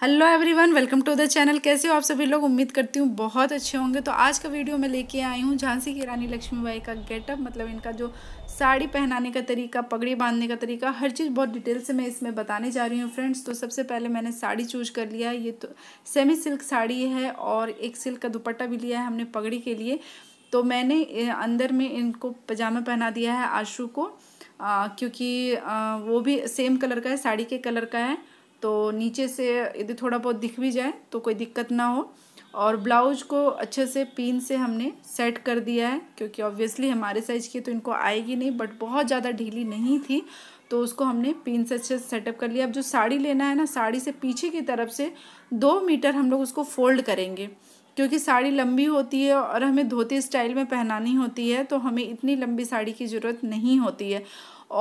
hello everyone welcome to the channel कैसे हो आप सभी लोग उम्मीद करती हूँ बहुत अच्छे होंगे तो आज का वीडियो मैं लेके आई हूँ झांसी की रानी लक्ष्मीबाई का गेटअप मतलब इनका जो साड़ी पहनाने का तरीका पगड़ी बांधने का तरीका हर चीज़ बहुत डिटेल से मैं इसमें बताने जा रही हूँ फ्रेंड्स तो सबसे पहले मैंने साड़ी चूज कर लिया है ये तो सेमी सिल्क साड़ी है और एक सिल्क का दुपट्टा भी लिया है हमने पगड़ी के लिए तो मैंने अंदर में इनको पजामा पहना दिया है आशू को आ, क्योंकि आ, वो भी सेम कलर का है साड़ी के कलर का है तो नीचे से यदि थोड़ा बहुत दिख भी जाए तो कोई दिक्कत ना हो और ब्लाउज को अच्छे से पिन से हमने सेट कर दिया है क्योंकि ऑब्वियसली हमारे साइज़ की तो इनको आएगी नहीं बट बहुत ज़्यादा ढीली नहीं थी तो उसको हमने पिन से अच्छे से सेटअप कर लिया अब जो साड़ी लेना है ना साड़ी से पीछे की तरफ से दो मीटर हम लोग उसको फोल्ड करेंगे क्योंकि साड़ी लंबी होती है और हमें धोती स्टाइल में पहनानी होती है तो हमें इतनी लंबी साड़ी की ज़रूरत नहीं होती है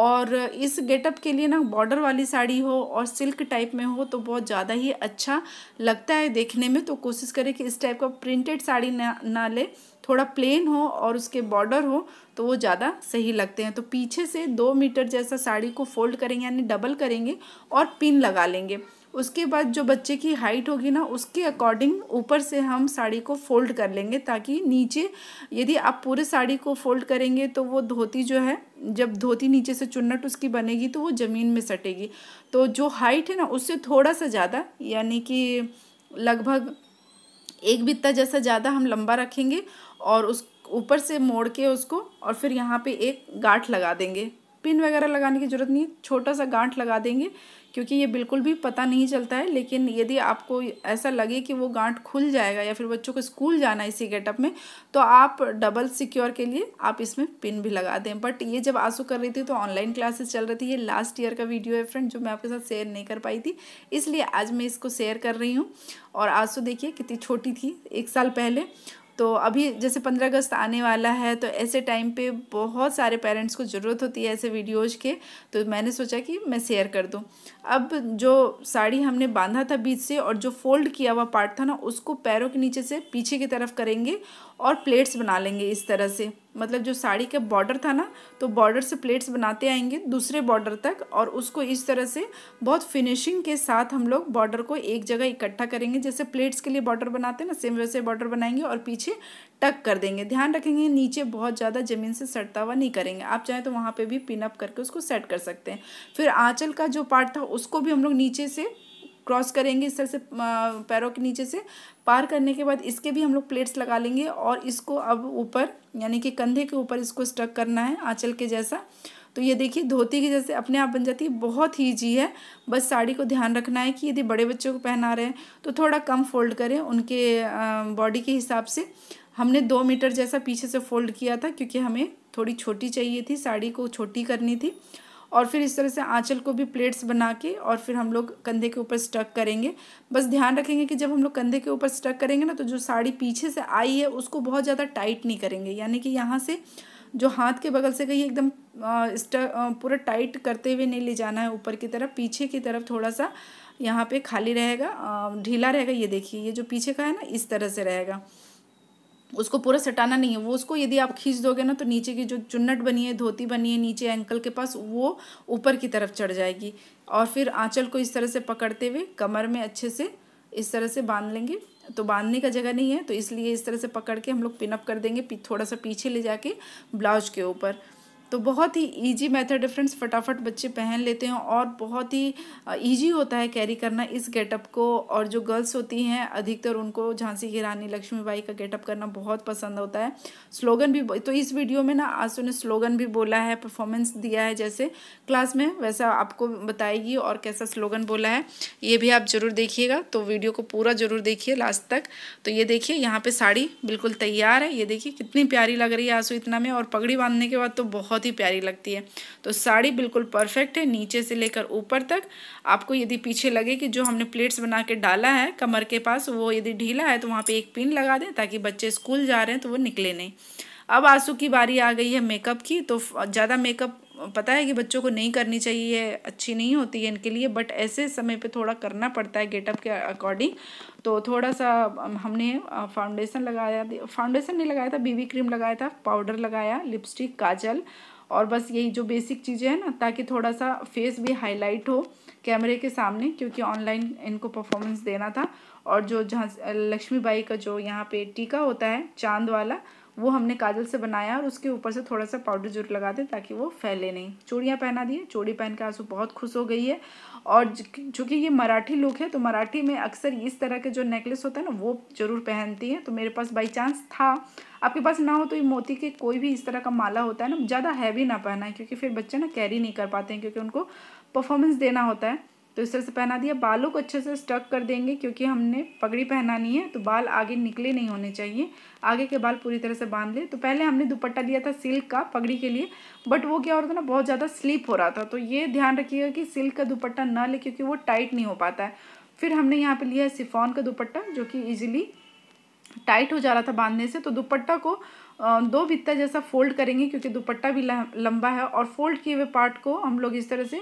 और इस गेटअप के लिए ना बॉर्डर वाली साड़ी हो और सिल्क टाइप में हो तो बहुत ज़्यादा ही अच्छा लगता है देखने में तो कोशिश करें कि इस टाइप का प्रिंटेड साड़ी ना ना ले थोड़ा प्लेन हो और उसके बॉर्डर हो तो वो ज़्यादा सही लगते हैं तो पीछे से दो मीटर जैसा साड़ी को फोल्ड करेंगे यानी डबल करेंगे और पिन लगा लेंगे उसके बाद जो बच्चे की हाइट होगी ना उसके अकॉर्डिंग ऊपर से हम साड़ी को फोल्ड कर लेंगे ताकि नीचे यदि आप पूरे साड़ी को फोल्ड करेंगे तो वो धोती जो है जब धोती नीचे से चुन्नट उसकी बनेगी तो वो ज़मीन में सटेगी तो जो हाइट है ना उससे थोड़ा सा ज़्यादा यानी कि लगभग एक बित्ता जैसा ज़्यादा हम लंबा रखेंगे और उस ऊपर से मोड़ के उसको और फिर यहाँ पे एक गाठ लगा देंगे पिन वगैरह लगाने की ज़रूरत नहीं है छोटा सा गांठ लगा देंगे क्योंकि ये बिल्कुल भी पता नहीं चलता है लेकिन यदि आपको ऐसा लगे कि वो गांठ खुल जाएगा या फिर बच्चों को स्कूल जाना है इसी गेटअप में तो आप डबल सिक्योर के लिए आप इसमें पिन भी लगा दें बट ये जब आंसू कर रही थी तो ऑनलाइन क्लासेस चल रही थी ये लास्ट ईयर का वीडियो है फ्रेंड जो मैं आपके साथ शेयर नहीं कर पाई थी इसलिए आज मैं इसको शेयर कर रही हूँ और आंसू देखिए कितनी छोटी थी एक साल पहले तो अभी जैसे पंद्रह अगस्त आने वाला है तो ऐसे टाइम पे बहुत सारे पेरेंट्स को ज़रूरत होती है ऐसे वीडियोज़ के तो मैंने सोचा कि मैं शेयर कर दूँ अब जो साड़ी हमने बांधा था बीच से और जो फोल्ड किया हुआ पार्ट था ना उसको पैरों के नीचे से पीछे की तरफ करेंगे और प्लेट्स बना लेंगे इस तरह से मतलब जो साड़ी का बॉर्डर था ना तो बॉर्डर से प्लेट्स बनाते आएंगे दूसरे बॉर्डर तक और उसको इस तरह से बहुत फिनिशिंग के साथ हम लोग बॉर्डर को एक जगह इकट्ठा करेंगे जैसे प्लेट्स के लिए बॉर्डर बनाते हैं ना सेम वैसे बॉर्डर बनाएंगे और पीछे टक कर देंगे ध्यान रखेंगे नीचे बहुत ज़्यादा ज़मीन से सटता हुआ नहीं करेंगे आप चाहें तो वहाँ पर भी पिनअप करके उसको सेट कर सकते हैं फिर आँचल का जो पार्ट था उसको भी हम लोग नीचे से क्रॉस करेंगे इस तरह से पैरों के नीचे से पार करने के बाद इसके भी हम लोग प्लेट्स लगा लेंगे और इसको अब ऊपर यानी कि कंधे के ऊपर इसको स्टक करना है आँचल के जैसा तो ये देखिए धोती की जैसे अपने आप बन जाती है बहुत ही ईजी है बस साड़ी को ध्यान रखना है कि यदि बड़े बच्चों को पहना रहे हैं तो थोड़ा कम फोल्ड करें उनके बॉडी के हिसाब से हमने दो मीटर जैसा पीछे से फोल्ड किया था क्योंकि हमें थोड़ी छोटी चाहिए थी साड़ी को छोटी करनी थी और फिर इस तरह से आँचल को भी प्लेट्स बना के और फिर हम लोग कंधे के ऊपर स्टक करेंगे बस ध्यान रखेंगे कि जब हम लोग कंधे के ऊपर स्टक करेंगे ना तो जो साड़ी पीछे से आई है उसको बहुत ज़्यादा टाइट नहीं करेंगे यानी कि यहाँ से जो हाथ के बगल से कहीं एकदम पूरा टाइट करते हुए नहीं ले जाना है ऊपर की तरफ पीछे की तरफ थोड़ा सा यहाँ पे खाली रहेगा ढीला रहेगा ये देखिए ये जो पीछे का है ना इस तरह से रहेगा उसको पूरा सटाना नहीं है वो उसको यदि आप खींच दोगे ना तो नीचे की जो चुन्नट बनी है धोती बनी है नीचे एंकल के पास वो ऊपर की तरफ चढ़ जाएगी और फिर आँचल को इस तरह से पकड़ते हुए कमर में अच्छे से इस तरह से बांध लेंगे तो बांधने का जगह नहीं है तो इसलिए इस तरह से पकड़ के हम लोग पिनअप कर देंगे थोड़ा सा पीछे ले जाके ब्लाउज के ऊपर तो बहुत ही ईजी मेथड है फ्रेंड्स फटाफट बच्चे पहन लेते हैं और बहुत ही ईजी होता है कैरी करना इस गेटअप को और जो गर्ल्स होती हैं अधिकतर उनको झांसी की रानी लक्ष्मीबाई का गेटअप करना बहुत पसंद होता है स्लोगन भी तो इस वीडियो में ना आंसू ने स्लोगन भी बोला है परफॉर्मेंस दिया है जैसे क्लास में वैसा आपको बताएगी और कैसा स्लोगन बोला है ये भी आप ज़रूर देखिएगा तो वीडियो को पूरा ज़रूर देखिए लास्ट तक तो ये देखिए यहाँ पर साड़ी बिल्कुल तैयार है ये देखिए कितनी प्यारी लग रही है आंसू इतना में और पगड़ी बांधने के बाद तो बहुत बहुत ही प्यारी लगती है तो साड़ी बिल्कुल परफेक्ट है नीचे से लेकर ऊपर तक आपको यदि पीछे लगे कि जो हमने प्लेट्स बना के डाला है कमर के पास वो यदि ढीला है तो वहाँ पर एक पिन लगा दें ताकि बच्चे स्कूल जा रहे हैं तो वो निकले नहीं अब आंसू की बारी आ गई है मेकअप की तो ज़्यादा मेकअप पता है कि बच्चों को नहीं करनी चाहिए अच्छी नहीं होती है इनके लिए बट ऐसे समय पे थोड़ा करना पड़ता है गेटअप के अकॉर्डिंग तो थोड़ा सा हमने फाउंडेशन लगाया फाउंडेशन नहीं लगाया था बीबी क्रीम लगाया था पाउडर लगाया लिपस्टिक काजल और बस यही जो बेसिक चीज़ें हैं ना ताकि थोड़ा सा फेस भी हाईलाइट हो कैमरे के सामने क्योंकि ऑनलाइन इनको परफॉर्मेंस देना था और जो जहाँ लक्ष्मी बाई का जो यहाँ पे टीका होता है चांद वाला वो हमने काजल से बनाया और उसके ऊपर से थोड़ा सा पाउडर जरूर लगा दें ताकि वो फैले नहीं चूड़ियाँ पहना दिए चूड़ी पहन के आंसू बहुत खुश हो गई है और चूँकि ये मराठी लुक है तो मराठी में अक्सर इस तरह के जो नेकलेस होता है ना वो ज़रूर पहनती हैं तो मेरे पास बाई चांस था आपके पास ना हो तो ये मोती के कोई भी इस तरह का माला होता है ना ज़्यादा हैवी ना पहना है क्योंकि फिर बच्चे ना कैरी नहीं कर पाते हैं क्योंकि उनको परफॉर्मेंस देना होता है तो इस तरह से पहना दिया बालों को अच्छे से स्टक कर देंगे क्योंकि हमने पगड़ी पहनानी है तो बाल आगे निकले नहीं होने चाहिए आगे के बाल पूरी तरह से बांध ले तो पहले हमने दुपट्टा लिया था सिल्क का पगड़ी के लिए बट वो क्या हो रहा था ना बहुत ज़्यादा स्लिप हो रहा था तो ये ध्यान रखिएगा कि सिल्क का दुपट्टा ना ले क्योंकि वो टाइट नहीं हो पाता है फिर हमने यहाँ पर लिया है सिफॉन का दुपट्टा जो कि ईजिली टाइट हो जा रहा था बांधने से तो दुपट्टा को दो भित्ता जैसा फोल्ड करेंगे क्योंकि दुपट्टा भी लंबा है और फोल्ड किए हुए पार्ट को हम लोग इस तरह से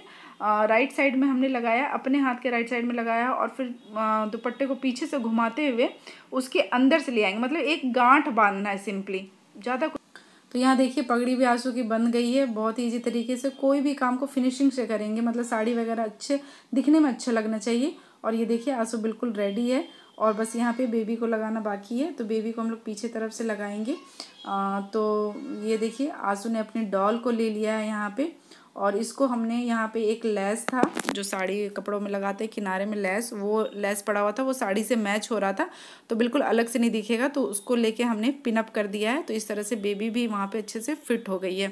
राइट साइड में हमने लगाया अपने हाथ के राइट साइड में लगाया और फिर दुपट्टे को पीछे से घुमाते हुए उसके अंदर से ले आएंगे मतलब एक गांठ बांधना है सिंपली ज़्यादा तो यहाँ देखिए पगड़ी भी आंसू की बन गई है बहुत ईजी तरीके से कोई भी काम को फिनिशिंग से करेंगे मतलब साड़ी वगैरह अच्छे दिखने में अच्छा लगना चाहिए और ये देखिए आंसू बिल्कुल रेडी है और बस यहाँ पे बेबी को लगाना बाकी है तो बेबी को हम लोग पीछे तरफ से लगाएंगे आ, तो ये देखिए आंसू ने अपने डॉल को ले लिया है यहाँ पे और इसको हमने यहाँ पे एक लेस था जो साड़ी कपड़ों में लगाते हैं किनारे में लेस वो लेस पड़ा हुआ था वो साड़ी से मैच हो रहा था तो बिल्कुल अलग से नहीं दिखेगा तो उसको लेके हमने पिनअप कर दिया है तो इस तरह से बेबी भी वहाँ पे अच्छे से फिट हो गई है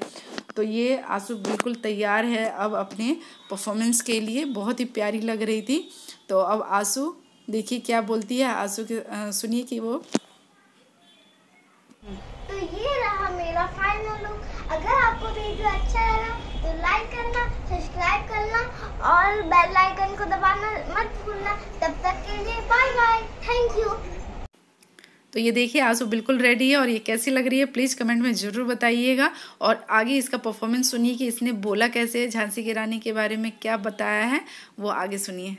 तो ये आंसू बिल्कुल तैयार है अब अपने परफॉर्मेंस के लिए बहुत ही प्यारी लग रही थी तो अब आंसू देखिए क्या बोलती है आंसू के सुनिए कि वो तो ये रहा मेरा फाइनल लुक अगर आपको वीडियो अच्छा लगा तो लाइक करना सब्सक्राइब करना और बेल आइकन को दबाना मत भूलना तब तक के लिए बाय बाय थैंक यू तो ये देखिए आंसू बिल्कुल रेडी है और ये कैसी लग रही है प्लीज़ कमेंट में ज़रूर बताइएगा और आगे इसका परफॉर्मेंस सुनिए कि इसने बोला कैसे झांसी की रानी के बारे में क्या बताया है वो आगे सुनिए